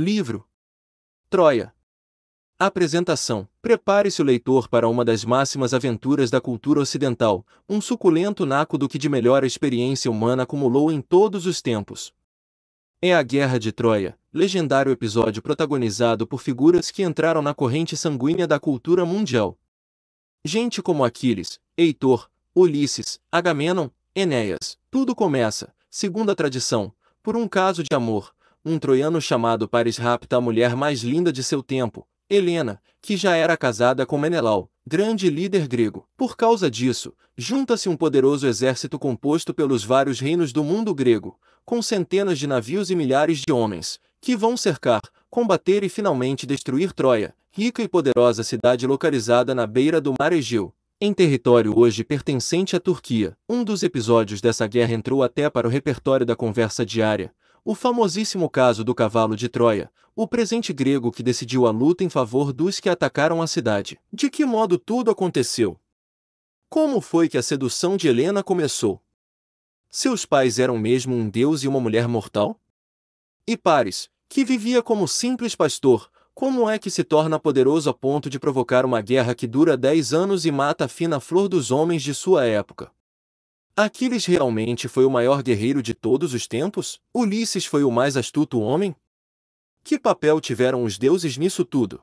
Livro Troia. Apresentação: Prepare-se o leitor para uma das máximas aventuras da cultura ocidental, um suculento naco do que de melhor a experiência humana acumulou em todos os tempos. É a Guerra de Troia, legendário episódio protagonizado por figuras que entraram na corrente sanguínea da cultura mundial. Gente como Aquiles, Heitor, Ulisses, Agamenon, Enéas, tudo começa, segundo a tradição, por um caso de amor, um troiano chamado Paris rapta a mulher mais linda de seu tempo, Helena, que já era casada com Menelau, grande líder grego. Por causa disso, junta-se um poderoso exército composto pelos vários reinos do mundo grego, com centenas de navios e milhares de homens, que vão cercar, combater e finalmente destruir Troia, rica e poderosa cidade localizada na beira do mar Egeu, em território hoje pertencente à Turquia. Um dos episódios dessa guerra entrou até para o repertório da conversa diária, o famosíssimo caso do cavalo de Troia, o presente grego que decidiu a luta em favor dos que atacaram a cidade. De que modo tudo aconteceu? Como foi que a sedução de Helena começou? Seus pais eram mesmo um deus e uma mulher mortal? E Paris, que vivia como simples pastor, como é que se torna poderoso a ponto de provocar uma guerra que dura dez anos e mata a fina flor dos homens de sua época? Aquiles realmente foi o maior guerreiro de todos os tempos? Ulisses foi o mais astuto homem? Que papel tiveram os deuses nisso tudo?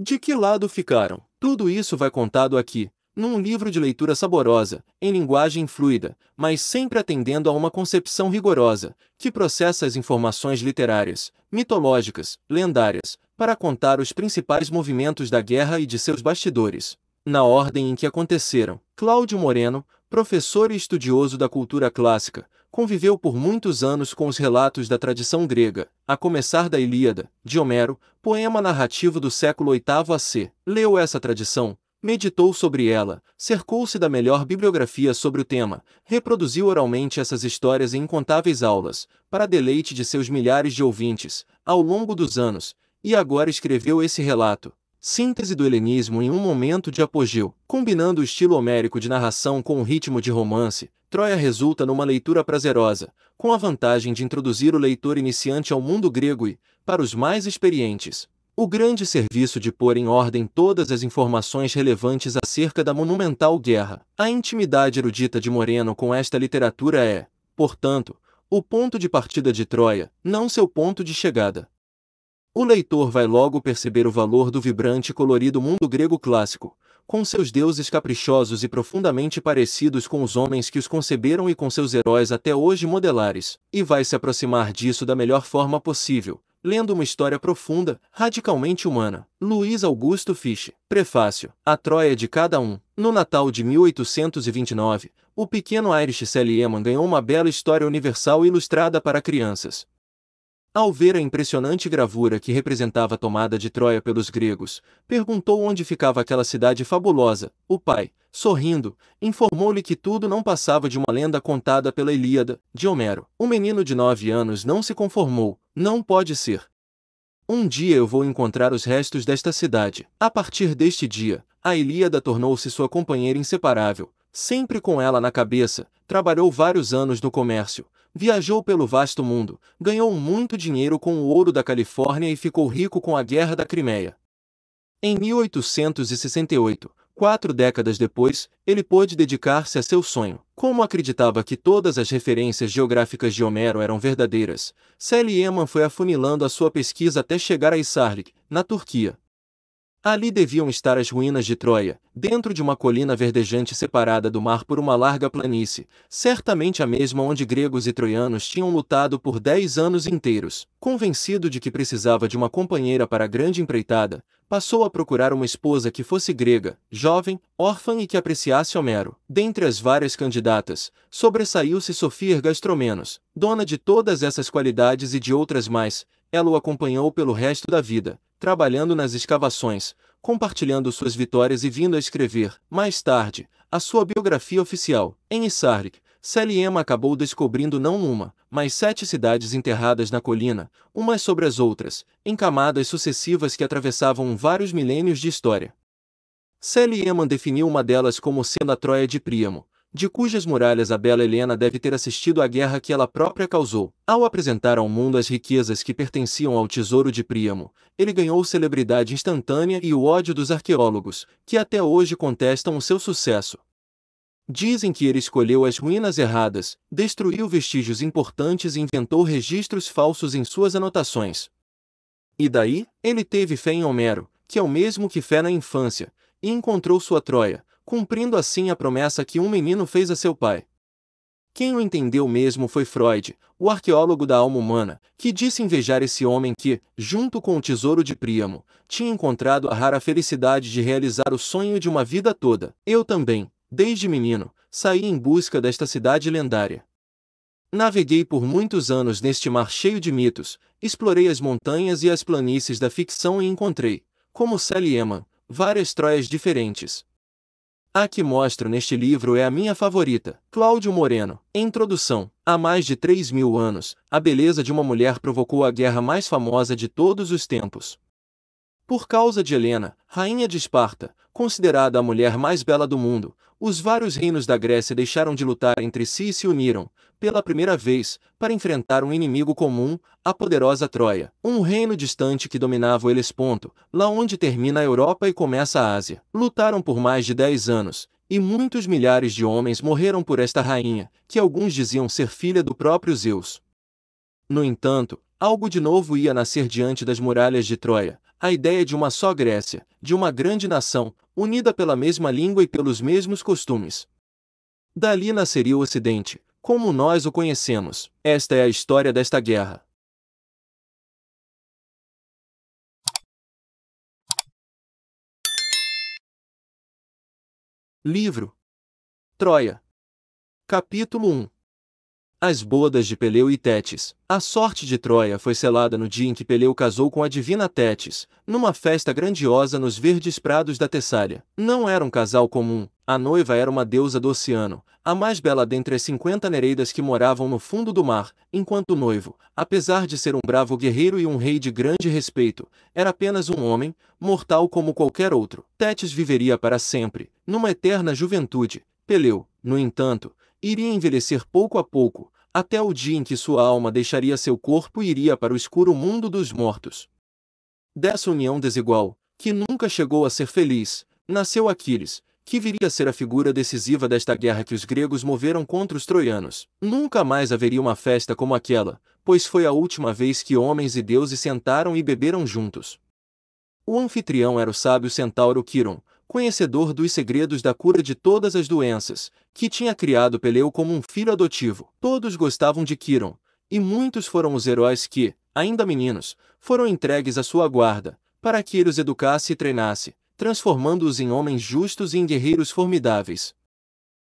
De que lado ficaram? Tudo isso vai contado aqui, num livro de leitura saborosa, em linguagem fluida, mas sempre atendendo a uma concepção rigorosa, que processa as informações literárias, mitológicas, lendárias, para contar os principais movimentos da guerra e de seus bastidores, na ordem em que aconteceram. Cláudio Moreno, professor e estudioso da cultura clássica, conviveu por muitos anos com os relatos da tradição grega, a começar da Ilíada, de Homero, poema narrativo do século VIII AC. Leu essa tradição, meditou sobre ela, cercou-se da melhor bibliografia sobre o tema, reproduziu oralmente essas histórias em incontáveis aulas, para deleite de seus milhares de ouvintes, ao longo dos anos, e agora escreveu esse relato, síntese do helenismo em um momento de apogeu, combinando o estilo homérico de narração com o ritmo de romance, Troia resulta numa leitura prazerosa, com a vantagem de introduzir o leitor iniciante ao mundo grego e, para os mais experientes, o grande serviço de pôr em ordem todas as informações relevantes acerca da monumental guerra. A intimidade erudita de Moreno com esta literatura é, portanto, o ponto de partida de Troia, não seu ponto de chegada. O leitor vai logo perceber o valor do vibrante e colorido mundo grego clássico, com seus deuses caprichosos e profundamente parecidos com os homens que os conceberam e com seus heróis até hoje modelares, e vai se aproximar disso da melhor forma possível, lendo uma história profunda, radicalmente humana. Luiz Augusto Fisch. Prefácio. A Troia de Cada Um. No Natal de 1829, o pequeno Irish Selieman ganhou uma bela história universal ilustrada para crianças, ao ver a impressionante gravura que representava a tomada de Troia pelos gregos, perguntou onde ficava aquela cidade fabulosa. O pai, sorrindo, informou-lhe que tudo não passava de uma lenda contada pela Ilíada, de Homero. O menino de nove anos não se conformou. Não pode ser. Um dia eu vou encontrar os restos desta cidade. A partir deste dia, a Ilíada tornou-se sua companheira inseparável. Sempre com ela na cabeça, trabalhou vários anos no comércio, Viajou pelo vasto mundo, ganhou muito dinheiro com o ouro da Califórnia e ficou rico com a Guerra da Crimeia. Em 1868, quatro décadas depois, ele pôde dedicar-se a seu sonho. Como acreditava que todas as referências geográficas de Homero eram verdadeiras, Sally Eman foi afunilando a sua pesquisa até chegar a Isarlik, na Turquia. Ali deviam estar as ruínas de Troia, dentro de uma colina verdejante separada do mar por uma larga planície, certamente a mesma onde gregos e troianos tinham lutado por dez anos inteiros. Convencido de que precisava de uma companheira para a grande empreitada, passou a procurar uma esposa que fosse grega, jovem, órfã e que apreciasse Homero. Dentre as várias candidatas, sobressaiu-se Sofia Gastromenos, dona de todas essas qualidades e de outras mais, ela o acompanhou pelo resto da vida trabalhando nas escavações, compartilhando suas vitórias e vindo a escrever, mais tarde, a sua biografia oficial. Em Isarlik, Selima acabou descobrindo não uma, mas sete cidades enterradas na colina, umas sobre as outras, em camadas sucessivas que atravessavam vários milênios de história. Selima definiu uma delas como sendo a Troia de Príamo, de cujas muralhas a bela Helena deve ter assistido à guerra que ela própria causou. Ao apresentar ao mundo as riquezas que pertenciam ao tesouro de Príamo, ele ganhou celebridade instantânea e o ódio dos arqueólogos, que até hoje contestam o seu sucesso. Dizem que ele escolheu as ruínas erradas, destruiu vestígios importantes e inventou registros falsos em suas anotações. E daí, ele teve fé em Homero, que é o mesmo que fé na infância, e encontrou sua Troia, cumprindo assim a promessa que um menino fez a seu pai. Quem o entendeu mesmo foi Freud, o arqueólogo da alma humana, que disse invejar esse homem que, junto com o tesouro de Príamo, tinha encontrado a rara felicidade de realizar o sonho de uma vida toda. Eu também, desde menino, saí em busca desta cidade lendária. Naveguei por muitos anos neste mar cheio de mitos, explorei as montanhas e as planícies da ficção e encontrei, como Sally Eman, várias Troias diferentes. A que mostro neste livro é a minha favorita, Cláudio Moreno. Introdução. Há mais de 3 mil anos, a beleza de uma mulher provocou a guerra mais famosa de todos os tempos. Por causa de Helena, rainha de Esparta, considerada a mulher mais bela do mundo, os vários reinos da Grécia deixaram de lutar entre si e se uniram, pela primeira vez, para enfrentar um inimigo comum, a poderosa Troia, um reino distante que dominava o Helesponto, lá onde termina a Europa e começa a Ásia. Lutaram por mais de dez anos, e muitos milhares de homens morreram por esta rainha, que alguns diziam ser filha do próprio Zeus. No entanto, algo de novo ia nascer diante das muralhas de Troia, a ideia de uma só Grécia, de uma grande nação, unida pela mesma língua e pelos mesmos costumes. Dali nasceria o Ocidente, como nós o conhecemos. Esta é a história desta guerra. Livro Troia Capítulo 1 as bodas de Peleu e Tétis. A sorte de Troia foi selada no dia em que Peleu casou com a divina Tétis, numa festa grandiosa nos verdes prados da Tessália. Não era um casal comum, a noiva era uma deusa do oceano, a mais bela dentre as 50 nereidas que moravam no fundo do mar, enquanto o noivo, apesar de ser um bravo guerreiro e um rei de grande respeito, era apenas um homem, mortal como qualquer outro. Tétis viveria para sempre, numa eterna juventude. Peleu, no entanto, iria envelhecer pouco a pouco, até o dia em que sua alma deixaria seu corpo e iria para o escuro mundo dos mortos. Dessa união desigual, que nunca chegou a ser feliz, nasceu Aquiles, que viria a ser a figura decisiva desta guerra que os gregos moveram contra os troianos. Nunca mais haveria uma festa como aquela, pois foi a última vez que homens e deuses sentaram e beberam juntos. O anfitrião era o sábio centauro Quiron, conhecedor dos segredos da cura de todas as doenças, que tinha criado Peleu como um filho adotivo. Todos gostavam de Kiron, e muitos foram os heróis que, ainda meninos, foram entregues à sua guarda, para que ele os educasse e treinasse, transformando-os em homens justos e em guerreiros formidáveis.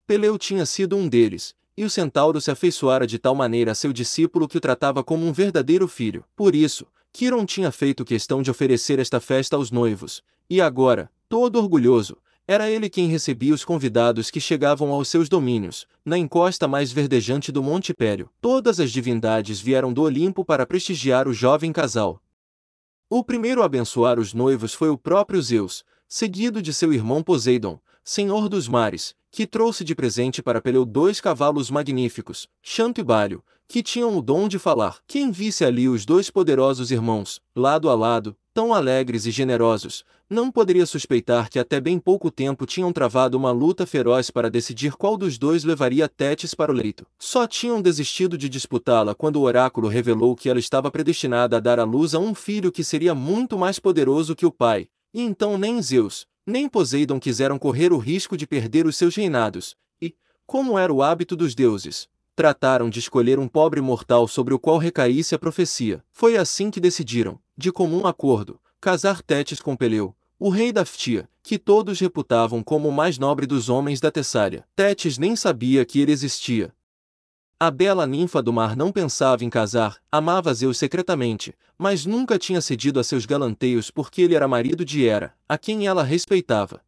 Peleu tinha sido um deles, e o centauro se afeiçoara de tal maneira a seu discípulo que o tratava como um verdadeiro filho. Por isso, Kiron tinha feito questão de oferecer esta festa aos noivos, e agora, todo orgulhoso, era ele quem recebia os convidados que chegavam aos seus domínios, na encosta mais verdejante do Monte Pério. Todas as divindades vieram do Olimpo para prestigiar o jovem casal. O primeiro a abençoar os noivos foi o próprio Zeus, seguido de seu irmão Poseidon, senhor dos mares, que trouxe de presente para Peleu dois cavalos magníficos, Xanto e Balio, que tinham o dom de falar. Quem visse ali os dois poderosos irmãos, lado a lado, tão alegres e generosos, não poderia suspeitar que até bem pouco tempo tinham travado uma luta feroz para decidir qual dos dois levaria Tétis para o leito. Só tinham desistido de disputá-la quando o oráculo revelou que ela estava predestinada a dar à luz a um filho que seria muito mais poderoso que o pai, e então nem Zeus, nem Poseidon quiseram correr o risco de perder os seus reinados, e, como era o hábito dos deuses, trataram de escolher um pobre mortal sobre o qual recaísse a profecia. Foi assim que decidiram de comum acordo, Casar com Peleu, o rei da Ftia, que todos reputavam como o mais nobre dos homens da Tessária. Tétis nem sabia que ele existia. A bela ninfa do mar não pensava em casar, amava Zeus secretamente, mas nunca tinha cedido a seus galanteios porque ele era marido de Hera, a quem ela respeitava.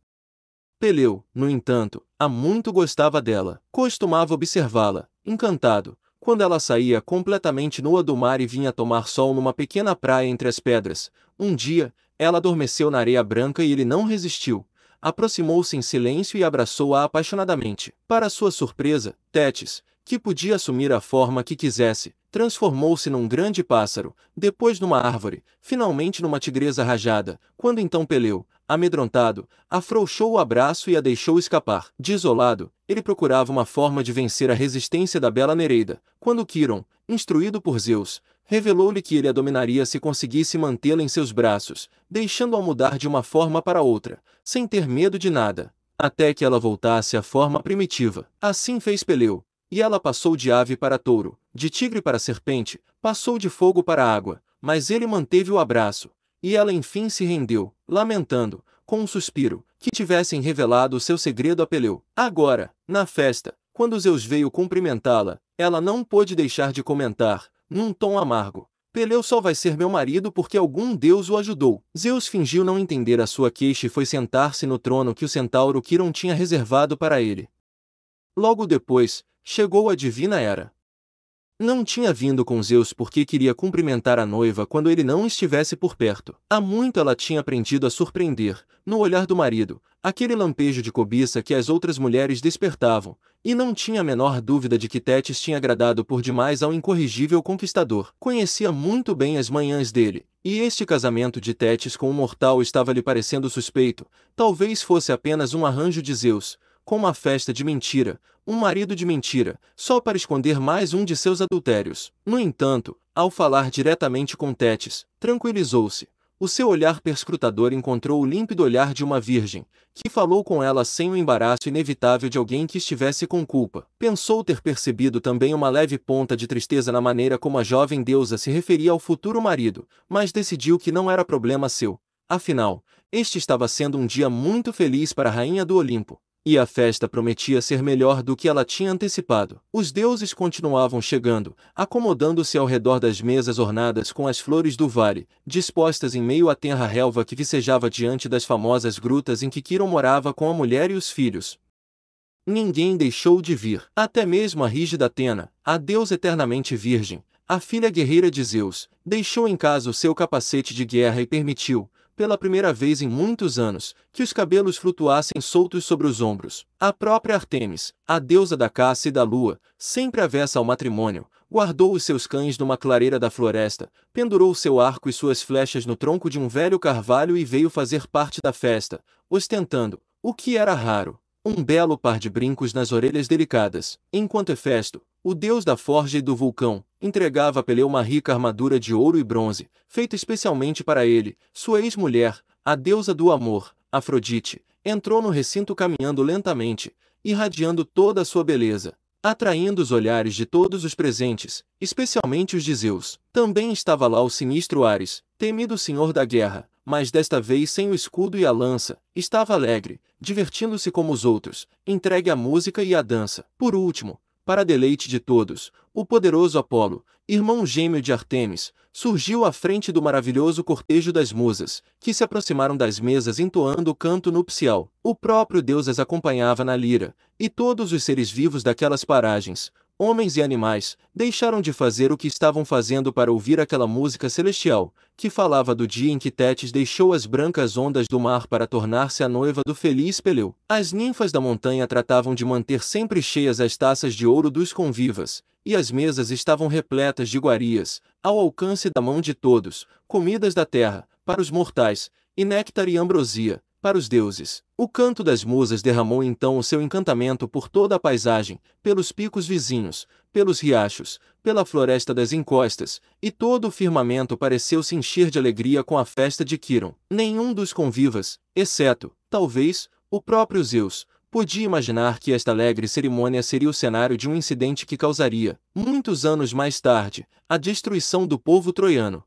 Peleu, no entanto, há muito gostava dela, costumava observá-la, encantado, quando ela saía completamente nua do mar e vinha tomar sol numa pequena praia entre as pedras. Um dia, ela adormeceu na areia branca e ele não resistiu. Aproximou-se em silêncio e abraçou-a apaixonadamente. Para sua surpresa, Tétis, que podia assumir a forma que quisesse, transformou-se num grande pássaro, depois numa árvore, finalmente numa tigresa rajada, quando então Peleu, amedrontado, afrouxou o abraço e a deixou escapar. Desolado, ele procurava uma forma de vencer a resistência da bela Nereida, quando Quiron, instruído por Zeus, revelou-lhe que ele a dominaria se conseguisse mantê-la em seus braços, deixando-a mudar de uma forma para outra, sem ter medo de nada, até que ela voltasse à forma primitiva. Assim fez Peleu, e ela passou de ave para touro, de tigre para serpente, passou de fogo para água, mas ele manteve o abraço, e ela enfim se rendeu, lamentando, com um suspiro, que tivessem revelado o seu segredo Peleu. Agora, na festa, quando Zeus veio cumprimentá-la, ela não pôde deixar de comentar, num tom amargo. Peleu só vai ser meu marido porque algum deus o ajudou. Zeus fingiu não entender a sua queixa e foi sentar-se no trono que o centauro Quiron tinha reservado para ele. Logo depois, chegou a divina era. Não tinha vindo com Zeus porque queria cumprimentar a noiva quando ele não estivesse por perto. Há muito ela tinha aprendido a surpreender, no olhar do marido, aquele lampejo de cobiça que as outras mulheres despertavam, e não tinha a menor dúvida de que Tétis tinha agradado por demais ao incorrigível conquistador. Conhecia muito bem as manhãs dele, e este casamento de Tétis com um mortal estava lhe parecendo suspeito. Talvez fosse apenas um arranjo de Zeus, com uma festa de mentira, um marido de mentira, só para esconder mais um de seus adultérios. No entanto, ao falar diretamente com Tétis, tranquilizou-se. O seu olhar perscrutador encontrou o límpido olhar de uma virgem, que falou com ela sem o embaraço inevitável de alguém que estivesse com culpa. Pensou ter percebido também uma leve ponta de tristeza na maneira como a jovem deusa se referia ao futuro marido, mas decidiu que não era problema seu. Afinal, este estava sendo um dia muito feliz para a rainha do Olimpo. E a festa prometia ser melhor do que ela tinha antecipado. Os deuses continuavam chegando, acomodando-se ao redor das mesas ornadas com as flores do vale, dispostas em meio à terra relva que vicejava diante das famosas grutas em que Kiron morava com a mulher e os filhos. Ninguém deixou de vir, até mesmo a rígida Atena, a deusa eternamente virgem, a filha guerreira de Zeus, deixou em casa o seu capacete de guerra e permitiu, pela primeira vez em muitos anos, que os cabelos flutuassem soltos sobre os ombros. A própria Artemis, a deusa da caça e da lua, sempre avessa ao matrimônio, guardou os seus cães numa clareira da floresta, pendurou seu arco e suas flechas no tronco de um velho carvalho e veio fazer parte da festa, ostentando, o que era raro, um belo par de brincos nas orelhas delicadas. Enquanto Hefesto, o deus da forja e do vulcão, entregava a Peleu uma rica armadura de ouro e bronze, feita especialmente para ele. Sua ex-mulher, a deusa do amor, Afrodite, entrou no recinto caminhando lentamente, irradiando toda a sua beleza, atraindo os olhares de todos os presentes, especialmente os de Zeus. Também estava lá o sinistro Ares, temido senhor da guerra, mas desta vez sem o escudo e a lança, estava alegre, divertindo-se como os outros, entregue à música e à dança. Por último, para deleite de todos, o poderoso Apolo, irmão gêmeo de Artemis, surgiu à frente do maravilhoso cortejo das musas, que se aproximaram das mesas entoando o canto nupcial. O próprio deus as acompanhava na lira, e todos os seres vivos daquelas paragens, homens e animais, deixaram de fazer o que estavam fazendo para ouvir aquela música celestial, que falava do dia em que Tétis deixou as brancas ondas do mar para tornar-se a noiva do feliz Peleu. As ninfas da montanha tratavam de manter sempre cheias as taças de ouro dos convivas, e as mesas estavam repletas de iguarias, ao alcance da mão de todos, comidas da terra, para os mortais, e néctar e ambrosia, para os deuses. O canto das musas derramou então o seu encantamento por toda a paisagem, pelos picos vizinhos, pelos riachos, pela floresta das encostas, e todo o firmamento pareceu se encher de alegria com a festa de Quiron. Nenhum dos convivas, exceto, talvez, o próprio Zeus, podia imaginar que esta alegre cerimônia seria o cenário de um incidente que causaria, muitos anos mais tarde, a destruição do povo troiano.